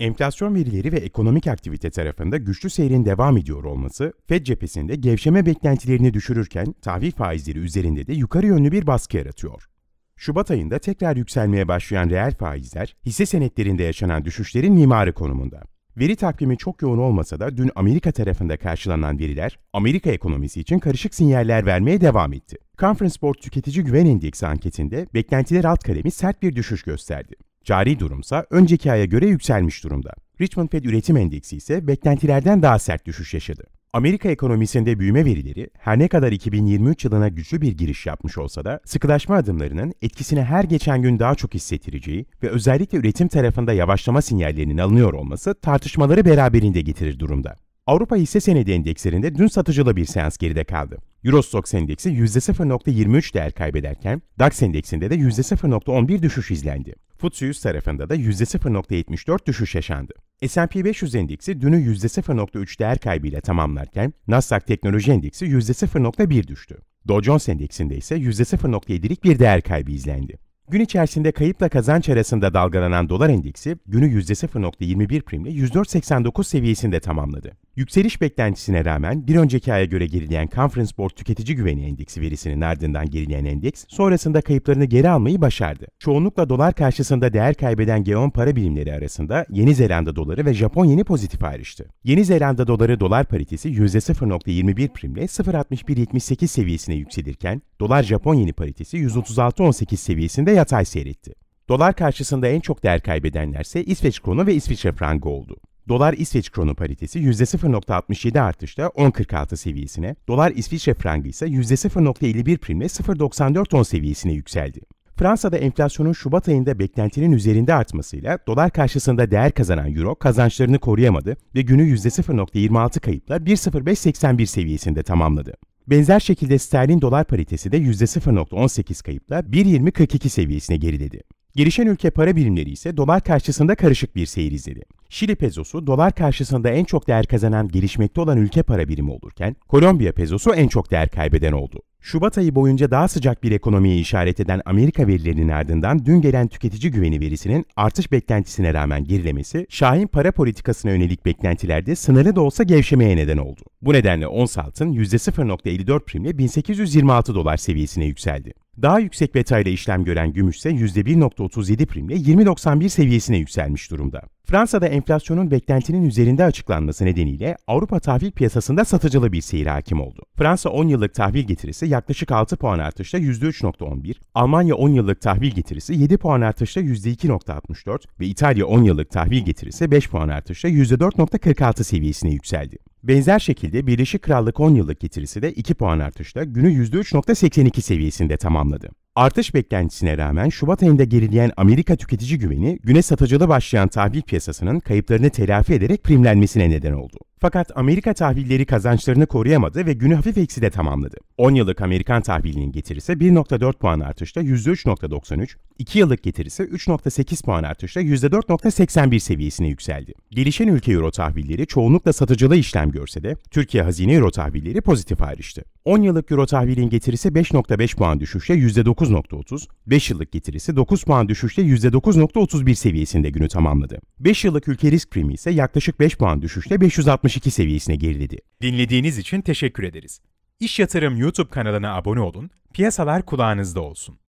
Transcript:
Enflasyon verileri ve ekonomik aktivite tarafında güçlü seyrin devam ediyor olması, Fed cephesinde gevşeme beklentilerini düşürürken tahvil faizleri üzerinde de yukarı yönlü bir baskı yaratıyor. Şubat ayında tekrar yükselmeye başlayan reel faizler, hisse senetlerinde yaşanan düşüşlerin mimarı konumunda. Veri takvimi çok yoğun olmasa da dün Amerika tarafında karşılanan veriler, Amerika ekonomisi için karışık sinyaller vermeye devam etti. Conference Board Tüketici Güven Endeksi anketinde beklentiler alt kalemi sert bir düşüş gösterdi. Cari durumsa önceki aya göre yükselmiş durumda. Richmond Fed üretim endeksi ise beklentilerden daha sert düşüş yaşadı. Amerika ekonomisinde büyüme verileri her ne kadar 2023 yılına güçlü bir giriş yapmış olsa da sıkılaşma adımlarının etkisini her geçen gün daha çok hissettireceği ve özellikle üretim tarafında yavaşlama sinyallerinin alınıyor olması tartışmaları beraberinde getirir durumda. Avrupa hisse senedi endekslerinde dün satıcılı bir seans geride kaldı. Eurostox endeksi %0.23 değer kaybederken DAX endeksinde de %0.11 düşüş izlendi. FTSE 100 tarafında da %0.74 düşüş yaşandı. S&P 500 endeksi dünü %0.3 değer kaybıyla tamamlarken Nasdaq Teknoloji Endeksi %0.1 düştü. Dow Jones Endeksinde ise %0.7'lik bir değer kaybı izlendi. Gün içerisinde kayıpla kazanç arasında dalgalanan dolar endeksi günü %0.21 primle 104.89 seviyesinde tamamladı. Yükseliş beklentisine rağmen bir önceki aya göre gerileyen Conference Board Tüketici Güveni Endeksi verisinin ardından gerileyen endeks sonrasında kayıplarını geri almayı başardı. Çoğunlukla dolar karşısında değer kaybeden Geon para birimleri arasında Yeni Zelanda doları ve Japon yeni pozitif ayrıştı. Yeni Zelanda doları dolar paritesi %0.21 primle 0.61.78 seviyesine yükselirken dolar Japon yeni paritesi 136.18 seviyesinde yatay seyretti. Dolar karşısında en çok değer kaybedenlerse İsveç kronu ve İsviçre frangı oldu. Dolar İsveç kronu paritesi %0.67 artışla 10.46 seviyesine, dolar İsviçre frangı ise %0.51 primle 0.94 ton seviyesine yükseldi. Fransa'da enflasyonun Şubat ayında beklentinin üzerinde artmasıyla dolar karşısında değer kazanan euro kazançlarını koruyamadı ve günü %0.26 kayıpla 1.0581 seviyesinde tamamladı. Benzer şekilde sterlin dolar paritesi de %0.18 kayıpla 1.2042 seviyesine geriledi. Gelişen ülke para birimleri ise dolar karşısında karışık bir seyir izledi. Şili pezosu dolar karşısında en çok değer kazanan gelişmekte olan ülke para birimi olurken Kolombiya pezosu en çok değer kaybeden oldu. Şubat ayı boyunca daha sıcak bir ekonomiye işaret eden Amerika verilerinin ardından dün gelen tüketici güveni verisinin artış beklentisine rağmen gerilemesi, Şahin para politikasına yönelik beklentilerde sınırlı da olsa gevşemeye neden oldu. Bu nedenle ons altın %0.54 primle 1826 dolar seviyesine yükseldi. Daha yüksek beta ile işlem gören gümüş ise %1.37 primle 20.91 seviyesine yükselmiş durumda. Fransa'da enflasyonun beklentinin üzerinde açıklanması nedeniyle Avrupa tahvil piyasasında satıcılı bir seyir hakim oldu. Fransa 10 yıllık tahvil getirisi yaklaşık 6 puan artışla %3.11, Almanya 10 yıllık tahvil getirisi 7 puan artışla %2.64 ve İtalya 10 yıllık tahvil getirisi 5 puan artışla %4.46 seviyesine yükseldi. Benzer şekilde Birleşik Krallık 10 yıllık getirisi de 2 puan artışla günü %3.82 seviyesinde tamamladı. Artış beklentisine rağmen Şubat ayında gerileyen Amerika tüketici güveni güne satıcılı başlayan tahvil piyasasının kayıplarını telafi ederek primlenmesine neden oldu. Fakat Amerika tahvilleri kazançlarını koruyamadı ve günü hafif ekside tamamladı. 10 yıllık Amerikan tahvilinin getirisi 1.4 puan artışla %3.93, 2 yıllık getirisi 3.8 puan artışla %4.81 seviyesine yükseldi. Gelişen ülke euro tahvilleri çoğunlukla satıcılı işlem görse de Türkiye hazine euro tahvilleri pozitif ayrıştı. 10 yıllık euro tahvilin getirisi 5.5 puan düşüşle %9.30, 5 yıllık getirisi 9 puan düşüşle %9.31 seviyesinde günü tamamladı. 5 yıllık ülke risk primi ise yaklaşık 5 puan düşüşle 560 62 seviyesine geriledi. Dinlediğiniz için teşekkür ederiz. İş Yatırım YouTube kanalına abone olun, piyasalar kulağınızda olsun.